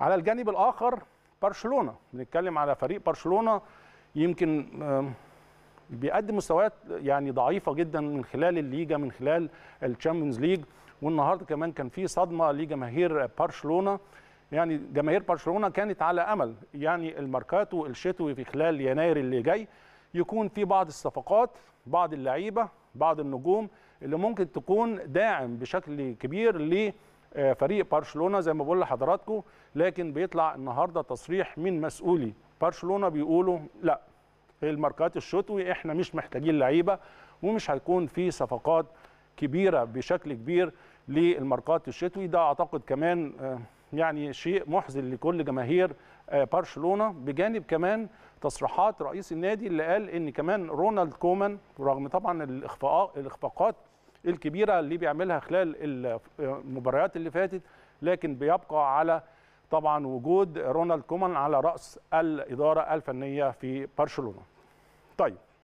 على الجانب الاخر برشلونه بنتكلم على فريق برشلونه يمكن بيقدم مستويات يعني ضعيفه جدا من خلال الليجا من خلال الشامبيونز ليج والنهارده كمان كان في صدمه لجماهير برشلونه يعني جماهير برشلونه كانت على امل يعني الماركاتو الشتوي في خلال يناير اللي جاي يكون في بعض الصفقات بعض اللعيبه بعض النجوم اللي ممكن تكون داعم بشكل كبير آه، فريق برشلونه زي ما بقول لحضراتكم لكن بيطلع النهارده تصريح من مسؤولي برشلونه بيقولوا لا الماركات الشتوي احنا مش محتاجين لعيبه ومش هيكون في صفقات كبيره بشكل كبير للماركات الشتوي ده اعتقد كمان آه، يعني شيء محزن لكل جماهير آه، برشلونه بجانب كمان تصريحات رئيس النادي اللي قال ان كمان رونالد كومان رغم طبعا الاخفاقات الكبيره اللي بيعملها خلال المباريات اللي فاتت لكن بيبقى على طبعا وجود رونالد كومان على راس الاداره الفنيه في برشلونه. طيب